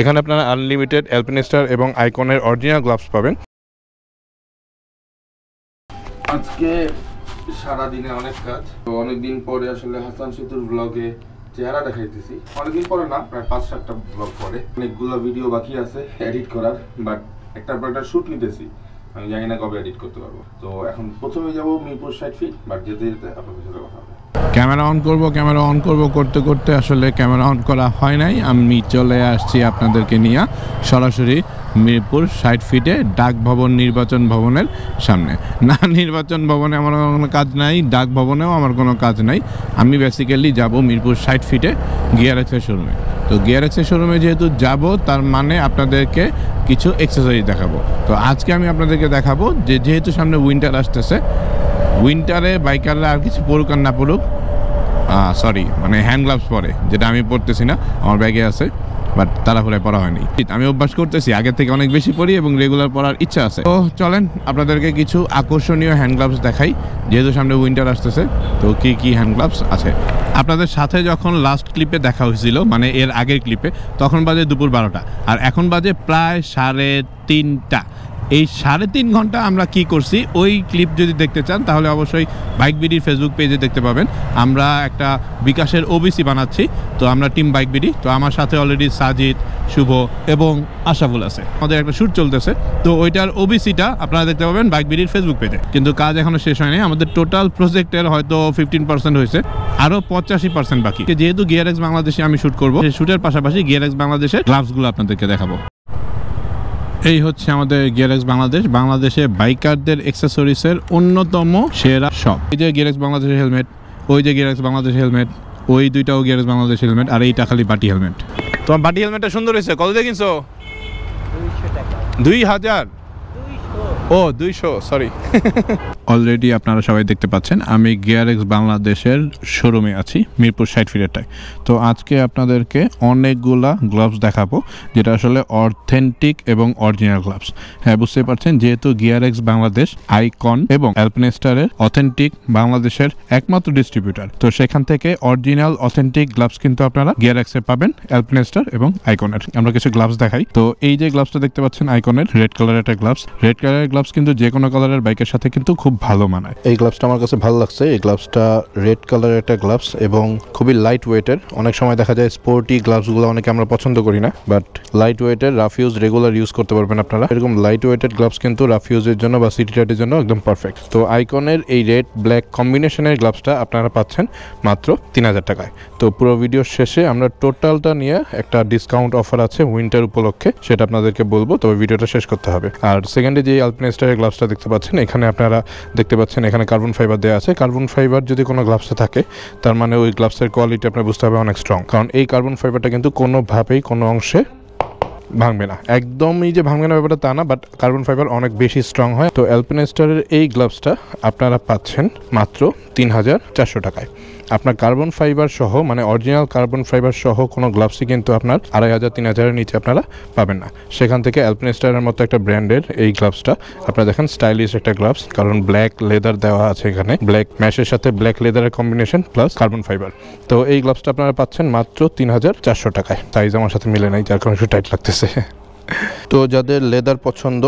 এখানে আপনারা আনলিমিটেড অ্যালপিনিস্টার এবং আইকনের অরিজিনাল গ্লাভস পাবেন আজকে সারাদিনে অনেক কাজ তো অনেকদিন পরে আসলে হাসান সেতুর ব্লগে চেহারা দেখাইতেছি অনেকদিন পরে না প্রায় পাঁচ সাতটা ব্লগ পরে অনেকগুলো ভিডিও বাকি আছে এডিট করার বাট একটা একটা শ্যুট নিতেছি আমি জানি না কবে এডিট করতে পারবো তো এখন প্রথমে যাবো মিরপুর সাইড ফিট বাট যেতে যেতে আপনাদের সাথে কথা হবে ক্যামেরা অন করব ক্যামেরা অন করব করতে করতে আসলে ক্যামেরা অন করা হয় নাই আমি চলে আসছি আপনাদেরকে নিয়ে সরাসরি মিরপুর সাইড ফিটে ডাক ভবন নির্বাচন ভবনের সামনে না নির্বাচন ভবনে আমার কোনো কাজ নাই ডাক ভবনেও আমার কোনো কাজ নাই আমি বেসিক্যালি যাব মিরপুর সাইড ফিটে গিয়ারেক্সের শোরুমে তো গিয়ারেক্সের শোরুমে যেহেতু যাব তার মানে আপনাদেরকে কিছু এক্সারসাইজ দেখাবো তো আজকে আমি আপনাদেরকে দেখাবো যে যেহেতু সামনে উইন্টার আসতেছে উইন্টারে বাইকাররা আর কিছু পড়ুক আর না পড়ুক সরি মানে হ্যান্ড গ্লাভস পরে যেটা আমি পরতেছি না আমার ব্যাগে আছে বাট তাড়াহুড়ায় পড়া হয়নি আমি অভ্যাস করতেছি আগের থেকে অনেক বেশি পড়ি এবং রেগুলার পড়ার ইচ্ছা আছে তো চলেন আপনাদেরকে কিছু আকর্ষণীয় হ্যান্ড গ্লাভস দেখাই যেহেতু সামনে উইন্টার আসতেছে তো কি কি হ্যান্ড গ্লাভস আছে আপনাদের সাথে যখন লাস্ট ক্লিপে দেখা হয়েছিল মানে এর আগের ক্লিপে তখন বাজে দুপুর বারোটা আর এখন বাজে প্রায় সাড়ে তিনটা এই সাড়ে তিন ঘন্টা আমরা কি করছি ওই ক্লিপ যদি দেখতে চান তাহলে অবশ্যই বাইক বিডির ফেসবুক পেজে দেখতে পাবেন আমরা একটা বিকাশের ওবিসি বানাচ্ছি তো আমরা টিম বাইক বিডি তো আমার সাথে অলরেডি সাজিদ শুভ এবং আশাফুল আছে আমাদের একটা শ্যুট চলতেছে তো ওইটার ওবিসিটা আপনারা দেখতে পাবেন বাইক বিডির ফেসবুক পেজে কিন্তু কাজ এখনো শেষ হয়নি আমাদের টোটাল প্রজেক্টের হয়তো ফিফটিন পার্সেন্ট হয়েছে আরও পঁচাশি পার্সেন্ট বাকি যেহেতু গিয়ার এক্স বাংলাদেশে আমি শ্যুট করবো সেই শ্যুটের পাশাপাশি গিয়ার এক্স বাংলাদেশের গ্লাভসগুলো আপনাদেরকে দেখাবো এই হচ্ছে আমাদের গিয়ারেক্স বাংলাদেশ বাংলাদেশে বাইকারদের এক্সেসরিসের অন্যতম সেরা শপ এই যে গিয়ারেক্স বাংলাদেশের হেলমেট ওই যে গিয়ারেক্স বাংলাদেশের হেলমেট ওই দুইটাও গিয়ারেক্স বাংলাদেশ হেলমেট আর এইটা খালি বাটি হেলমেট তোমার বাটি হেলমেটটা সুন্দর হয়েছে কত দিয়ে দুই হাজার ও দুইশো সরি অলরেডি আপনারা সবাই দেখতে পাচ্ছেন আমি গিয়ার এক্স বাংলাদেশের শোরুমে আছি মিরপুর সাইড ফিরেটায় তো আজকে আপনাদেরকে অনেকগুলা গ্লাভস দেখাবো যেটা আসলে অথেন্টিক এবং অরিজিনাল গ্লাভস হ্যাঁ বুঝতে পারছেন যেহেতু গিয়ার এক্স বাংলাদেশ আইকন এবং অ্যালপনেস্টারের অথেন্টিক বাংলাদেশের একমাত্র ডিস্ট্রিবিউটার তো সেখান থেকে অরিজিনাল অথেন্টিক গ্লাভস কিন্তু আপনারা গিয়ার এক্সে পাবেন অ্যালপনেস্টার এবং আইকনের আমরা কিছু গ্লাভস দেখাই তো এই যে গ্লাভসটা দেখতে পাচ্ছেন আইকনের রেড কালারের একটা গ্লাভস রেড কালারের গ্লাভস কিন্তু যে কোনো কালারের বাইকের সাথে কিন্তু খুব ভালো মানায় এই গ্লাভসটা আমার কাছে ভালো লাগছে এই গ্লাভসটা রেড কালারের একটা গ্লাভস এবং খুবই লাইট ওয়েটের অনেক সময় দেখা যায় স্পোর্টি গ্লাভসগুলো অনেকে আমরা পছন্দ করি না বাট লাইট ওয়েটের রাফিউজ রেগুলার ইউজ করতে পারবেন আপনারা এরকম লাইট ওয়েটের গ্লাভস কিন্তু রাফিউজের জন্য বা সিটি রাইডের জন্য একদম পারফেক্ট তো আইকনের এই রেড ব্ল্যাক কম্বিনেশনের গ্লাভসটা আপনারা পাচ্ছেন মাত্র তিন হাজার টাকায় তো পুরো ভিডিওর শেষে আমরা টোটালটা নিয়ে একটা ডিসকাউন্ট অফার আছে উইন্টার উপলক্ষে সেটা আপনাদেরকে বলবো তবে ভিডিওটা শেষ করতে হবে আর সেকেন্ডে যে আলপিন গ্লাভসটা দেখতে পাচ্ছেন এখানে আপনারা দেখতে পাচ্ছেন এখানে কার্বন ফাইবার দেওয়া আছে কার্বন ফাইবার যদি কোনো গ্লাভসে থাকে তার মানে ওই গ্লাভসের কোয়ালিটি আপনার বুঝতে হবে অনেক স্ট্রং কারণ এই কার্বন ফাইবারটা কিন্তু কোনোভাবেই কোনো অংশে ভাঙবে না একদমই যে ভাঙবে না ব্যাপারটা তা না বাট কার্বন ফাইবার অনেক বেশি স্ট্রং হয় তো অ্যালপেনেস্টারের এই গ্লাভসটা আপনারা পাচ্ছেন মাত্র তিন হাজার চারশো টাকায় আপনার কার্বন ফাইবার সহ মানে অরিজিনাল কার্বন ফাইবার সহ কোনো গ্লাভসই কিন্তু আপনার আড়াই হাজার তিন হাজারের নিচে আপনারা পাবেন না সেখান থেকে অ্যালপেনেস্টারের মতো একটা ব্র্যান্ডের এই গ্লাভসটা আপনারা দেখেন স্টাইলিশ একটা গ্লাভস কারণ ব্ল্যাক লেদার দেওয়া আছে এখানে ব্ল্যাক ম্যাশের সাথে ব্ল্যাক লেদারের কম্বিনেশন প্লাস কার্বন ফাইবার তো এই গ্লাভসটা আপনারা পাচ্ছেন মাত্র তিন হাজার চারশো টাকায় সাইজ আমার সাথে মিলে নাই যার কারণে একটু টাইট লাগতেছে से है তো যাদের লেদার পছন্দ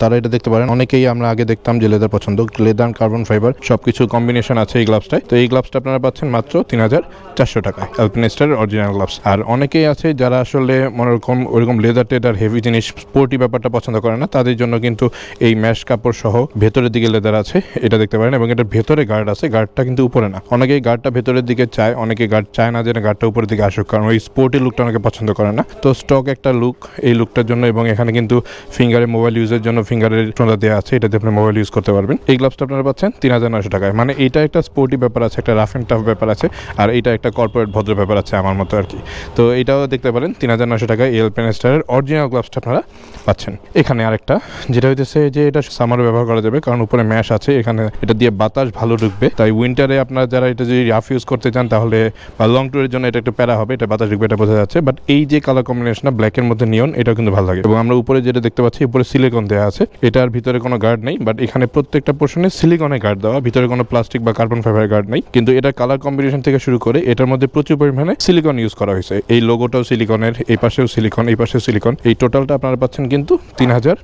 তারা এটা দেখতে পারেন অনেকেই আমরা আগে দেখতাম যে লেদার পছন্দ লেদার কার্বন ফাইবার সব কিছু কম্বিনেশন আছে এই গ্লাভসটায় তো এই গ্লাভসটা আপনারা পাচ্ছেন মাত্র তিন হাজার চারশো টাকা অ্যালপিনিস্টার অরিজিনাল গ্লাভস আর অনেকেই আছে যারা আসলে ওরকম ওরকম লেদার টেদার হেভি জিনিস স্পোর্টি ব্যাপারটা পছন্দ করে না তাদের জন্য কিন্তু এই ম্যাশ কাপড় সহ ভেতরের দিকে লেদার আছে এটা দেখতে পারেন এবং এটার ভেতরে গার্ড আছে গার্ডটা কিন্তু উপরে না অনেকেই গার্ডটা ভেতরের দিকে চায় অনেকে গার্ড চায় না যে গার্ডটা উপরের দিকে আসুক কারণ ওই স্পোর্টি লুকটা অনেকে পছন্দ করে না তো স্টক একটা লুক এই লুকটা ইউজের জন্য এবং এখানে কিন্তু ফিঙ্গারে মোবাইল ইউজের জন্য ফিঙ্গারের টোনটা দেওয়া আছে এটাতে আপনি মোবাইল ইউজ করতে পারবেন এই গ্লাভসটা আপনারা পাচ্ছেন তিন হাজার নয়শো টাকায় মানে এটা একটা স্পোর্টি ব্যাপার আছে একটা রাফ অ্যান্ড টাফ ব্যাপার আছে আর এটা একটা কর্পোরেট ভদ্র ব্যাপার আছে আমার মতো আর কি তো এটাও দেখতে পারেন তিন হাজার নয়শো টাকায় এল পেন স্টারের অরিজিনাল গ্লাভসটা আপনারা পাচ্ছেন এখানে আরেকটা যেটা হইতেছে যে এটা সামার ব্যবহার করা যাবে কারণ উপরে ম্যাশ আছে এখানে এটা দিয়ে বাতাস ভালো ঢুকবে তাই উইন্টারে আপনারা যারা এটা যদি রাফ ইউজ করতে চান তাহলে বা লং ট্যুরের জন্য এটা একটা প্যারা হবে এটা বাতাস ঢুকবে এটা বোঝা যাচ্ছে বাট এই যে কালার ব্ল্যাক ব্ল্যাকের মধ্যে নিয়ন এটা কিন্তু ভালো লাগে এবং আমরা উপরে যেটা দেখতে পাচ্ছি উপরে সিলিকন দেওয়া আছে এটার ভিতরে কোনো গার্ড নেই বাট এখানে প্রত্যেকটা পোর্শনে সিলিকনে গার্ড দেওয়া ভিতরে কোনো প্লাস্টিক বা কার্বন ফাইবার গার্ড নেই কিন্তু এটা কালার কম্বিনেশন থেকে শুরু করে এটার মধ্যে প্রচুর পরিমাণে সিলিকন ইউজ করা হয়েছে এই লোগোটাও সিলিকনের এই পাশেও সিলিকন এই পাশেও সিলিকন এই টোটালটা আপনারা পাচ্ছেন কিন্তু তিন হাজার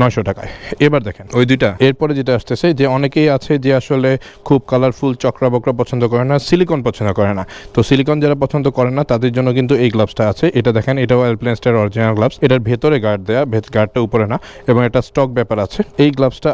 নয়শো টাকায় এবার দেখেন ওই দুইটা এরপরে যেটা আসতেছে যে অনেকেই আছে যে আসলে খুব কালারফুল চক্রা বকরা পছন্দ করে না সিলিকন পছন্দ করে না তো সিলিকন যারা পছন্দ করে না তাদের জন্য কিন্তু এই গ্লাভসটা আছে এটা দেখেন এটাও অ্যালপ্লেন অরিজিনাল গ্লাভস এটার ভেতরে গার্ড দেয়া গার্ডটা উপরে না এবং এটা স্টক ব্যাপার আছে এই গ্লাভসটা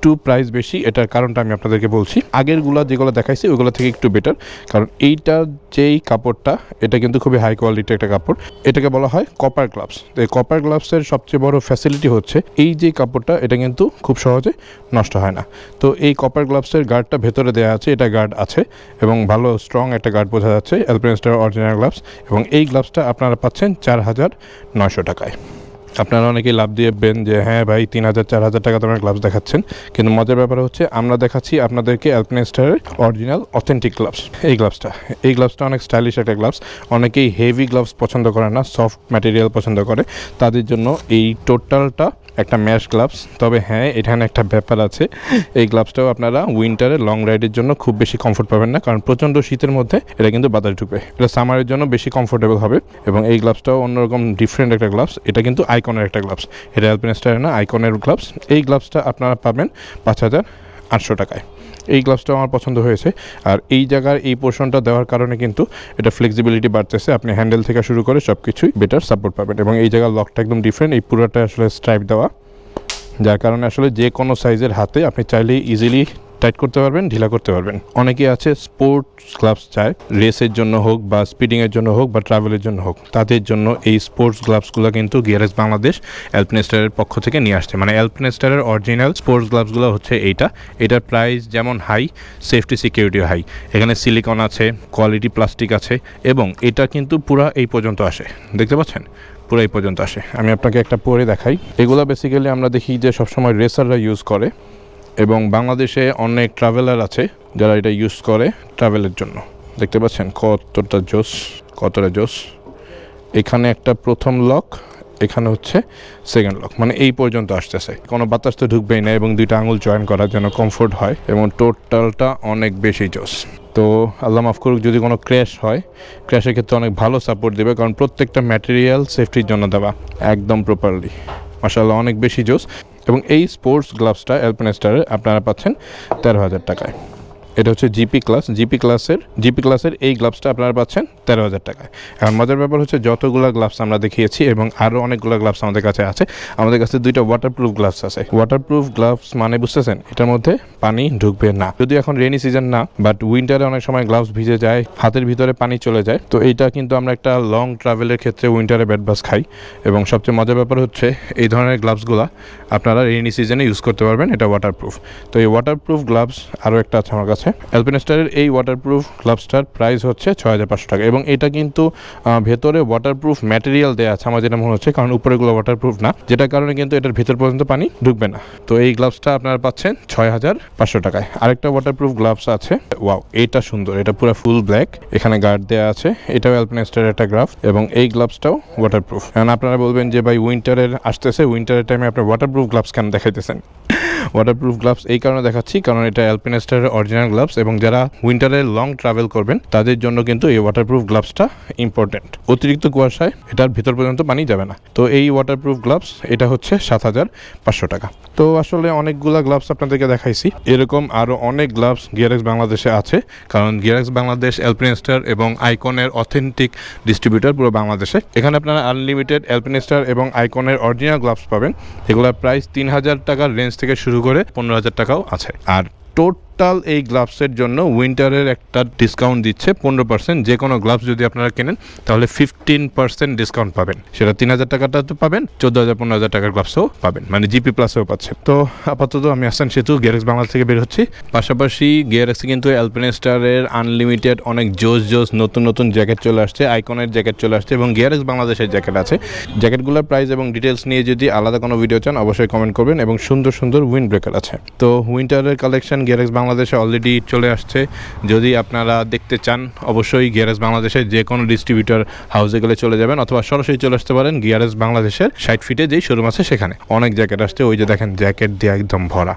একটু প্রাইস বেশি এটার কারণটা আমি আপনাদেরকে বলছি আগেরগুলো যেগুলো দেখাইছি ওইগুলো থেকে একটু বেটার কারণ এইটার যেই কাপড়টা এটা কিন্তু খুবই হাই কোয়ালিটির একটা কাপড় এটাকে বলা হয় কপার গ্লাভস তো এই কপার গ্লাভসের সবচেয়ে বড় ফ্যাসিলিটি হচ্ছে এই যে কাপড়টা এটা কিন্তু খুব সহজে নষ্ট হয় না তো এই কপার গ্লাভসের গার্ডটা ভেতরে দেওয়া আছে এটা গার্ড আছে এবং ভালো স্ট্রং একটা গার্ড বোঝা যাচ্ছে অ্যালপেনস্টার অরিজিনাল গ্লাভস এবং এই গ্লাভসটা আপনারা পাচ্ছেন চার হাজার নয়শো টাকায় আপনারা অনেকেই লাভ দিয়েবেন যে হ্যাঁ ভাই তিন হাজার চার হাজার টাকা তোমার গ্লাভস দেখাচ্ছেন কিন্তু মজার ব্যাপার হচ্ছে আমরা দেখাচ্ছি আপনাদেরকে অ্যালপনেস্টারের অরিজিনাল অথেন্টিক গ্লাভস এই গ্লাভসটা এই গ্লাভসটা অনেক স্টাইলিশ একটা গ্লাভস অনেকেই হেভি গ্লাভস পছন্দ করে না সফট ম্যাটেরিয়াল পছন্দ করে তাদের জন্য এই টোটালটা একটা ম্যাশ গ্লাভস তবে হ্যাঁ এখানে একটা ব্যাপার আছে এই গ্লাভসটাও আপনারা উইন্টারে লং রাইডের জন্য খুব বেশি কমফোর্ট পাবেন না কারণ প্রচণ্ড শীতের মধ্যে এটা কিন্তু বাজারে ঢুকবে এটা সামারের জন্য বেশি কমফোর্টেবল হবে এবং এই গ্লাভসটাও অন্যরকম ডিফারেন্ট একটা গ্লাভস এটা কিন্তু আই আইকনের একটা গ্লাভস এটা অ্যালপিন স্টার না আইকনের গ্লাভস এই গ্লাভসটা আপনারা পাবেন পাঁচ হাজার আটশো টাকায় এই গ্লাভসটা আমার পছন্দ হয়েছে আর এই জায়গার এই পোর্শনটা দেওয়ার কারণে কিন্তু এটা ফ্লেক্সিবিলিটি বাড়তেছে আপনি হ্যান্ডেল থেকে শুরু করে সব কিছুই বেটার সাপোর্ট পাবেন এবং এই জায়গার লকটা একদম ডিফারেন্ট এই পুরোটা আসলে স্ট্রাইপ দেওয়া যার কারণে আসলে যে কোনো সাইজের হাতে আপনি চাইলেই ইজিলি টাইট করতে পারবেন ঢিলা করতে পারবেন অনেকে আছে স্পোর্টস গ্লাভস চায় রেসের জন্য হোক বা স্পিডিংয়ের জন্য হোক বা ট্রাভেলের জন্য হোক তাদের জন্য এই স্পোর্টস গ্লাভসগুলো কিন্তু গিয়ারেস বাংলাদেশ অ্যালপিনেস্টারের পক্ষ থেকে নিয়ে আসছে মানে অ্যালপনেস্টারের অরিজিনাল স্পোর্টস গ্লাভসগুলো হচ্ছে এইটা এটার প্রাইস যেমন হাই সেফটি সিকিউরিটি হাই এখানে সিলিকন আছে কোয়ালিটি প্লাস্টিক আছে এবং এটা কিন্তু পুরা এই পর্যন্ত আসে দেখতে পাচ্ছেন পুরো এই পর্যন্ত আসে আমি আপনাকে একটা পরে দেখাই এগুলো বেসিক্যালি আমরা দেখি যে সবসময় রেসাররা ইউজ করে এবং বাংলাদেশে অনেক ট্রাভেলার আছে যারা এটা ইউজ করে ট্রাভেলের জন্য দেখতে পাচ্ছেন কতটা জোস কতটা জোস এখানে একটা প্রথম লক এখানে হচ্ছে সেকেন্ড লক মানে এই পর্যন্ত আসতেছে কোনো বাতাস তো ঢুকবেই না এবং দুইটা আঙুল জয়েন করার জন্য কমফোর্ট হয় এবং টোটালটা অনেক বেশি জোস তো আল্লাহ মাফ করুক যদি কোনো ক্র্যাশ হয় ক্র্যাশের ক্ষেত্রে অনেক ভালো সাপোর্ট দেবে কারণ প্রত্যেকটা ম্যাটেরিয়াল সেফটির জন্য দেওয়া একদম প্রপারলি মাসাল্লাহ অনেক বেশি জোস এবং এই স্পোর্টস গ্লাভসটা অ্যালপেনস্টারে আপনারা পাচ্ছেন তেরো হাজার টাকায় এটা হচ্ছে জিপি ক্লাস জিপি ক্লাসের জিপি ক্লাসের এই গ্লাভসটা আপনারা পাচ্ছেন তেরো হাজার টাকায় এখন মজার ব্যাপার হচ্ছে যতগুলো গ্লাভস আমরা দেখিয়েছি এবং আরও অনেকগুলো গ্লাভস আমাদের কাছে আছে আমাদের কাছে দুইটা ওয়াটারপ্রুফ গ্লাভস আছে ওয়াটারপ্রুফ গ্লাভস মানে বুঝতেছেন এটার মধ্যে পানি ঢুকবে না যদি এখন রেনি সিজন না বাট উইন্টারে অনেক সময় গ্লাভস ভিজে যায় হাতের ভিতরে পানি চলে যায় তো এইটা কিন্তু আমরা একটা লং ট্রাভেলের ক্ষেত্রে উইন্টারে ব্যাডবাস খাই এবং সবচেয়ে মজার ব্যাপার হচ্ছে এই ধরনের গ্লাভসগুলো আপনারা রেনি সিজনে ইউজ করতে পারবেন এটা ওয়াটারপ্রুফ তো এই ওয়াটারপ্রুফ গ্লাভস আরও একটা আছে আমার কাছে আছে অ্যালপেনস্টারের এই ওয়াটারপ্রুফ গ্লাভসটার প্রাইস হচ্ছে ছয় হাজার পাঁচশো টাকা এবং এটা কিন্তু ভেতরে ওয়াটারপ্রুফ ম্যাটেরিয়াল দেওয়া আছে আমার যেটা মনে হচ্ছে কারণ উপরেগুলো ওয়াটারপ্রুফ না যেটার কারণে কিন্তু এটার ভেতর পর্যন্ত পানি ঢুকবে না তো এই গ্লাভসটা আপনারা পাচ্ছেন ছয় হাজার পাঁচশো টাকায় আরেকটা ওয়াটারপ্রুফ গ্লাভস আছে ওয়াও এটা সুন্দর এটা পুরো ফুল ব্ল্যাক এখানে গার্ড দেওয়া আছে এটাও অ্যালপেনস্টারের একটা গ্লাভস এবং এই গ্লাভসটাও ওয়াটারপ্রুফ কারণ আপনারা বলবেন যে ভাই উইন্টারের আসতেছে উইন্টারের টাইমে আপনার ওয়াটারপ্রুফ গ্লাভস কেন দেখাইতেছেন ওয়াটারপ্রুফ গ্লাভস এই কারণে দেখাচ্ছি কারণ এটা অ্যালপিনেস্টারের অরিজিনাল গ্লাভস এবং যারা উইন্টারে লং ট্রাভেল করবেন তাদের জন্য কিন্তু এই ওয়াটারপ্রুফ গ্লাভসটা ইম্পর্টেন্ট অতিরিক্ত কুয়াশায় এটার ভিতর পর্যন্ত পানি যাবে না তো এই ওয়াটারপ্রুফ গ্লাভস এটা হচ্ছে সাত হাজার পাঁচশো টাকা তো আসলে অনেকগুলা গ্লাভস আপনাদেরকে দেখাইছি এরকম আরও অনেক গ্লাভস গিয়ারেক্স বাংলাদেশে আছে কারণ গিয়ারেক্স বাংলাদেশ অ্যালপিনেস্টার এবং আইকনের অথেন্টিক ডিস্ট্রিবিউটার পুরো বাংলাদেশে এখানে আপনারা আনলিমিটেড অ্যালপিনেস্টার এবং আইকনের অরিজিনাল গ্লাভস পাবেন এগুলোর প্রাইস তিন হাজার টাকার রেঞ্জ থেকে শুরু শুরু করে পনেরো হাজার টাকাও আছে আর টোট টোটাল এই গ্লাভসের জন্য উইন্টারের একটা ডিসকাউন্ট দিচ্ছে পনেরো পার্সেন্ট যে কোনো গ্লাভস যদি আপনারা কেনেন তাহলে ফিফটিন পার্সেন্ট ডিসকাউন্ট পাবেন সেটা তিন হাজার টাকাটা তো পাবেন চোদ্দ হাজার পনেরো হাজার টাকার গ্লাভসও পাবেন মানে জিপি প্লাসেও পাচ্ছে তো আপাতত আমি আসান সেতু গিয়ারেক্স বাংলা থেকে বের হচ্ছি পাশাপাশি গিয়ারেক্সে কিন্তু স্টারের আনলিমিটেড অনেক জোস জোস নতুন নতুন জ্যাকেট চলে আসছে আইকনের জ্যাকেট চলে আসছে এবং গিয়ারেক্স বাংলাদেশের জ্যাকেট আছে জ্যাকেটগুলোর প্রাইস এবং ডিটেলস নিয়ে যদি আলাদা কোনো ভিডিও চান অবশ্যই কমেন্ট করবেন এবং সুন্দর সুন্দর উইন্ড ব্রেকার আছে তো উইন্টারের কালেকশন গিয়ারেক্স বাংলা বাংলাদেশে অলরেডি চলে আসছে যদি আপনারা দেখতে চান অবশ্যই গিয়ারেস বাংলাদেশের যে কোনো ডিস্ট্রিবিউটর হাউসে গেলে চলে যাবেন অথবা সরাসরি চলে আসতে পারেন গিয়ারেস বাংলাদেশের সাইট ফিটে যেই শোরুম আছে সেখানে অনেক জ্যাকেট আসছে ওই যে দেখেন জ্যাকেট দিয়ে একদম ভরা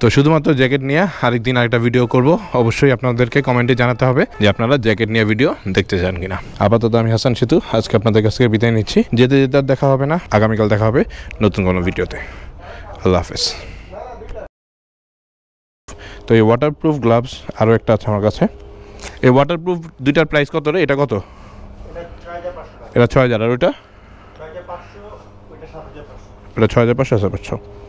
তো শুধুমাত্র জ্যাকেট নিয়ে দিন আরেকটা ভিডিও করব অবশ্যই আপনাদেরকে কমেন্টে জানাতে হবে যে আপনারা জ্যাকেট নিয়ে ভিডিও দেখতে চান কিনা আপাতত আমি হাসান সেতু আজকে আপনাদের কাছ থেকে বিদায় নিচ্ছি যেতে যেতে আর দেখা হবে না আগামীকাল দেখা হবে নতুন কোনো ভিডিওতে আল্লাহ হাফেজ তো এই ওয়াটারপ্রুফ গ্লাভস আরও একটা আছে আমার কাছে এই ওয়াটারপ্রুফ দুইটার প্রাইস কত রে এটা কত এটা ছয় হাজার আর ওইটা এটা ছয় হাজার পাঁচশো হাজার আচ্ছা, আচ্ছা। পাঁচশো